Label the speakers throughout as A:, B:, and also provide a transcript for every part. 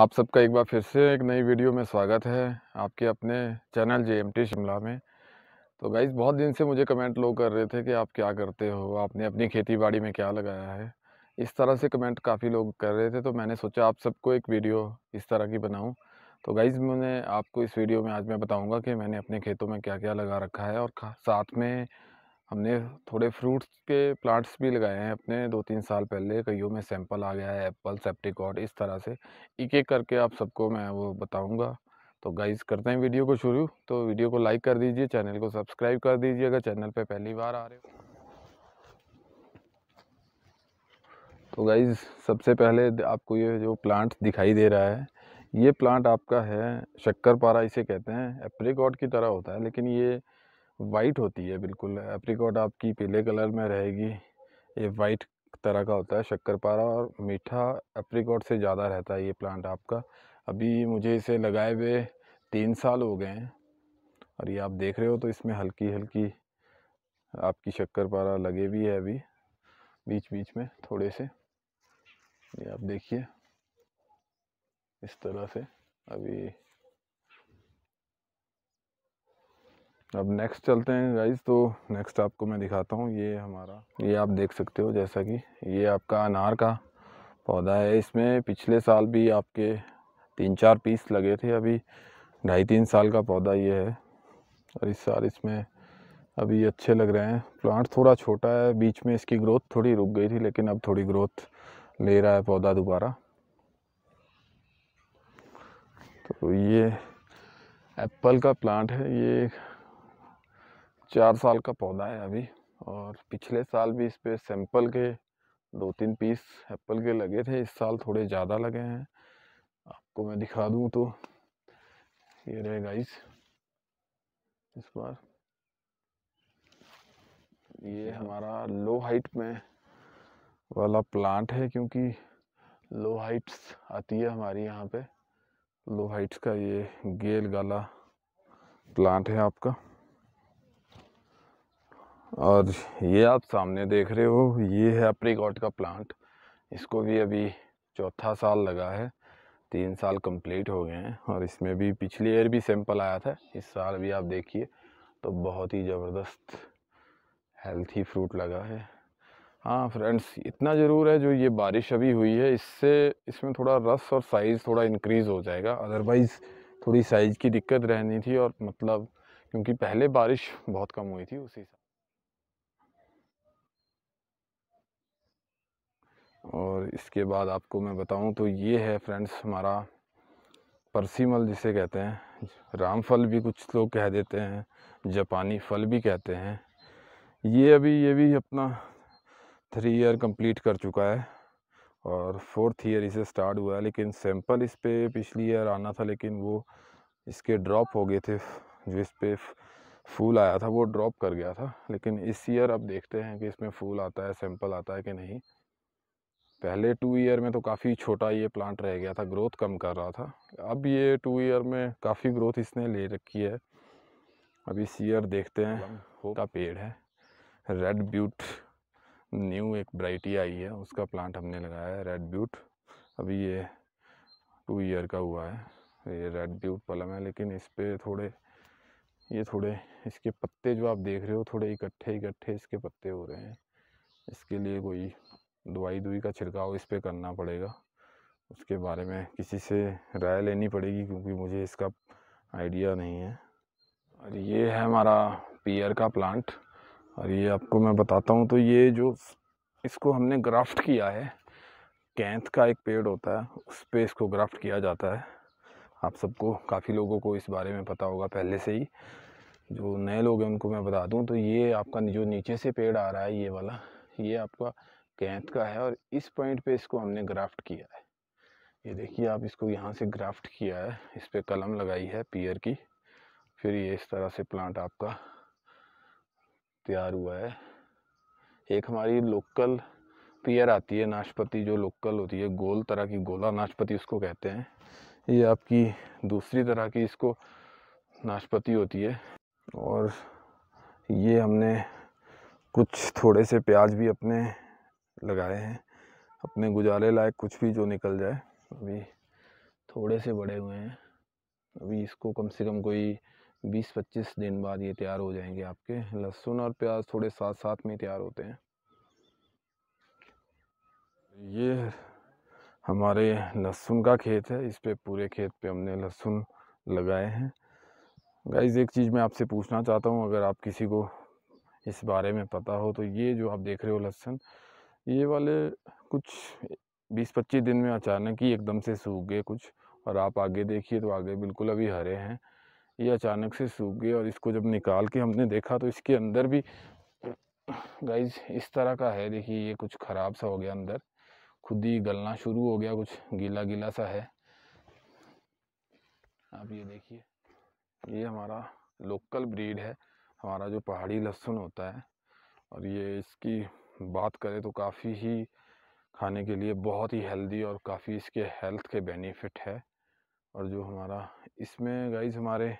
A: आप सबका एक बार फिर से एक नई वीडियो में स्वागत है आपके अपने channel J M T Shimla में तो गाइज बहुत दिन से मुझे कमेंट लोग कर रहे थे कि आप क्या करते हो आपने अपनी खेती बाड़ी में क्या लगाया है इस तरह से कमेंट काफ़ी लोग कर रहे थे तो मैंने सोचा आप सबको एक वीडियो इस तरह की बनाऊं तो गाइज़ मैंने आपको इस वीडियो में आज मैं बताऊँगा कि मैंने अपने खेतों में क्या क्या लगा रखा है और साथ में हमने थोड़े फ्रूट्स के प्लांट्स भी लगाए हैं अपने दो तीन साल पहले कईयों में सैंपल आ गया है एप्पल सेप्टिकॉट इस तरह से एक एक करके आप सबको मैं वो बताऊंगा तो गाइज़ करते हैं वीडियो को शुरू तो वीडियो को लाइक कर दीजिए चैनल को सब्सक्राइब कर दीजिए अगर चैनल पे पहली बार आ रहे हो तो गाइज़ सबसे पहले आपको ये जो प्लांट दिखाई दे रहा है ये प्लांट आपका है शक्कर पारा इसे कहते हैं एप्रिकॉट की तरह होता है लेकिन ये वाइट होती है बिल्कुल एप्रीकॉट आपकी पीले कलर में रहेगी ये वाइट तरह का होता है शक्करपारा और मीठा एप्रीकॉट से ज़्यादा रहता है ये प्लांट आपका अभी मुझे इसे लगाए हुए तीन साल हो गए हैं और ये आप देख रहे हो तो इसमें हल्की हल्की आपकी शक्करपारा लगे भी है अभी बीच बीच में थोड़े से ये आप देखिए इस तरह से अभी अब नेक्स्ट चलते हैं गाइस तो नेक्स्ट आपको मैं दिखाता हूँ ये हमारा ये आप देख सकते हो जैसा कि ये आपका अनार का पौधा है इसमें पिछले साल भी आपके तीन चार पीस लगे थे अभी ढाई तीन साल का पौधा ये है और इस साल इसमें अभी अच्छे लग रहे हैं प्लांट थोड़ा छोटा है बीच में इसकी ग्रोथ थोड़ी रुक गई थी लेकिन अब थोड़ी ग्रोथ ले रहा है पौधा दोबारा तो ये एप्पल का प्लांट है ये चार साल का पौधा है अभी और पिछले साल भी इस पर सैंपल के दो तीन पीस एप्पल के लगे थे इस साल थोड़े ज़्यादा लगे हैं आपको मैं दिखा दूँ तो ये रहे गाइस इस बार ये अच्छा। हमारा लो हाइट में वाला प्लांट है क्योंकि लो हाइट्स आती है हमारी यहाँ पे लो हाइट्स का ये गेल गाला प्लांट है आपका और ये आप सामने देख रहे हो ये है अप्रीकॉट का प्लांट इसको भी अभी चौथा साल लगा है तीन साल कंप्लीट हो गए हैं और इसमें भी पिछली ईयर भी सैंपल आया था इस साल भी आप देखिए तो बहुत ही ज़बरदस्त हेल्थी फ्रूट लगा है हाँ फ्रेंड्स इतना ज़रूर है जो ये बारिश अभी हुई है इससे इसमें थोड़ा रस और साइज़ थोड़ा इंक्रीज़ हो जाएगा अदरवाइज़ थोड़ी साइज़ की दिक्कत रहनी थी और मतलब क्योंकि पहले बारिश बहुत कम हुई थी उसी और इसके बाद आपको मैं बताऊं तो ये है फ्रेंड्स हमारा परसीमल जिसे कहते हैं राम फल भी कुछ लोग कह देते हैं जापानी फल भी कहते हैं ये अभी ये भी अपना थ्री ईयर कंप्लीट कर चुका है और फोर्थ ईयर इसे स्टार्ट हुआ है लेकिन सैंपल इस पर पिछली ईयर आना था लेकिन वो इसके ड्रॉप हो गए थे जो इस पर फूल आया था वो ड्रॉप कर गया था लेकिन इस ईयर अब देखते हैं कि इसमें फूल आता है सैंपल आता है कि नहीं पहले टू ईयर में तो काफ़ी छोटा ये प्लांट रह गया था ग्रोथ कम कर रहा था अब ये टू ईयर में काफ़ी ग्रोथ इसने ले रखी है अब इस ईयर देखते हैं का पेड़ है रेड ब्यूट न्यू एक ब्राइटी आई है उसका प्लांट हमने लगाया है रेड ब्यूट अभी ये टू ईयर का हुआ है ये रेड ब्यूट पलम है लेकिन इस पर थोड़े ये थोड़े इसके पत्ते जो आप देख रहे हो थोड़े इकट्ठे इकट्ठे इसके पत्ते हो रहे हैं इसके लिए कोई दवाई दुई का छिड़काव इस पर करना पड़ेगा उसके बारे में किसी से राय लेनी पड़ेगी क्योंकि मुझे इसका आइडिया नहीं है और ये है हमारा पीयर का प्लांट और ये आपको मैं बताता हूँ तो ये जो इसको हमने ग्राफ्ट किया है कैंथ का एक पेड़ होता है उस पर इसको ग्राफ्ट किया जाता है आप सबको काफ़ी लोगों को इस बारे में पता होगा पहले से ही जो नए लोग हैं उनको मैं बता दूं तो ये आपका जो नीचे से पेड़ आ रहा है ये वाला ये आपका कैंत का है और इस पॉइंट पे इसको हमने ग्राफ्ट किया है ये देखिए आप इसको यहाँ से ग्राफ्ट किया है इस पर कलम लगाई है पियर की फिर ये इस तरह से प्लांट आपका तैयार हुआ है एक हमारी लोकल पियर आती है नाशपति जो लोकल होती है गोल तरह की गोला नाशपाती उसको कहते हैं ये आपकी दूसरी तरह की इसको नाशपति होती है और ये हमने कुछ थोड़े से प्याज भी अपने लगाए हैं अपने गुजारे लायक कुछ भी जो निकल जाए अभी थोड़े से बड़े हुए हैं अभी इसको कम से कम कोई 20-25 दिन बाद ये तैयार हो जाएंगे आपके लहसुन और प्याज थोड़े साथ साथ में तैयार होते हैं ये हमारे लहसुन का खेत है इस पे पूरे खेत पे हमने लहसुन लगाए हैं गाइज एक चीज़ मैं आपसे पूछना चाहता हूँ अगर आप किसी को इस बारे में पता हो तो ये जो आप देख रहे हो लहसुन ये वाले कुछ 20-25 दिन में अचानक ही एकदम से सूख गए कुछ और आप आगे देखिए तो आगे बिल्कुल अभी हरे हैं ये अचानक से सूख गए और इसको जब निकाल के हमने देखा तो इसके अंदर भी गाइज इस तरह का है देखिए ये कुछ ख़राब सा हो गया अंदर खुद ही गलना शुरू हो गया कुछ गीला गीला सा है आप ये देखिए ये हमारा लोकल ब्रीड है हमारा जो पहाड़ी लहसुन होता है और ये इसकी बात करें तो काफ़ी ही खाने के लिए बहुत ही हेल्दी और काफ़ी इसके हेल्थ के बेनिफिट है और जो हमारा इसमें गाइज हमारे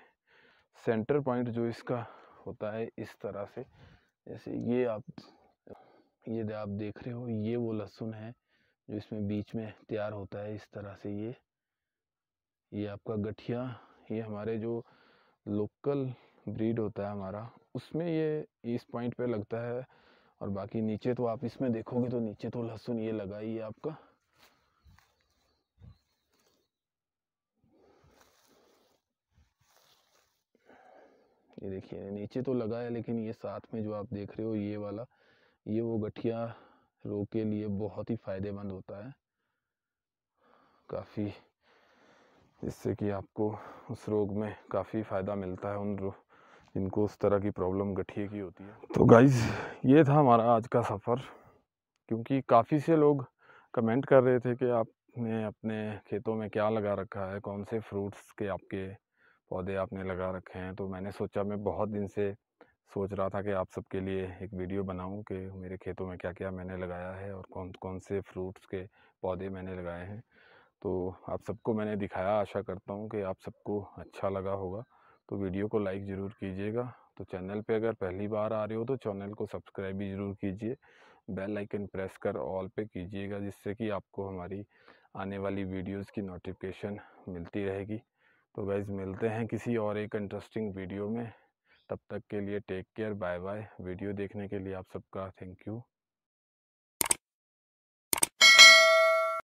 A: सेंटर पॉइंट जो इसका होता है इस तरह से जैसे ये आप ये आप देख रहे हो ये वो लहसुन है जो इसमें बीच में तैयार होता है इस तरह से ये ये आपका गठिया ये हमारे जो लोकल ब्रीड होता है हमारा उसमें ये इस पॉइंट पे लगता है और बाकी नीचे तो आप इसमें देखोगे तो नीचे तो लहसुन ये लगा ही है आपका ये देखिए नीचे तो लगा है लेकिन ये साथ में जो आप देख रहे हो ये वाला ये वो गठिया रोग के लिए बहुत ही फायदेमंद होता है काफ़ी जिससे कि आपको उस रोग में काफ़ी फ़ायदा मिलता है उन रोग जिनको उस तरह की प्रॉब्लम गठिए की होती है तो गाइज़ ये था हमारा आज का सफ़र क्योंकि काफ़ी से लोग कमेंट कर रहे थे कि आपने अपने खेतों में क्या लगा रखा है कौन से फ्रूट्स के आपके पौधे आपने लगा रखे हैं तो मैंने सोचा मैं बहुत दिन से सोच रहा था कि आप सबके लिए एक वीडियो बनाऊं कि मेरे खेतों में क्या क्या मैंने लगाया है और कौन कौन से फ्रूट्स के पौधे मैंने लगाए हैं तो आप सबको मैंने दिखाया आशा करता हूँ कि आप सबको अच्छा लगा होगा तो वीडियो को लाइक ज़रूर कीजिएगा तो चैनल पे अगर पहली बार आ रहे हो तो चैनल को सब्सक्राइब भी ज़रूर कीजिए बेल आइकन प्रेस कर ऑल पे कीजिएगा जिससे कि आपको हमारी आने वाली वीडियोस की नोटिफिकेशन मिलती रहेगी तो गैज़ मिलते हैं किसी और एक इंटरेस्टिंग वीडियो में तब तक के लिए take care bye bye video देखने के लिए आप सबका थैंक यू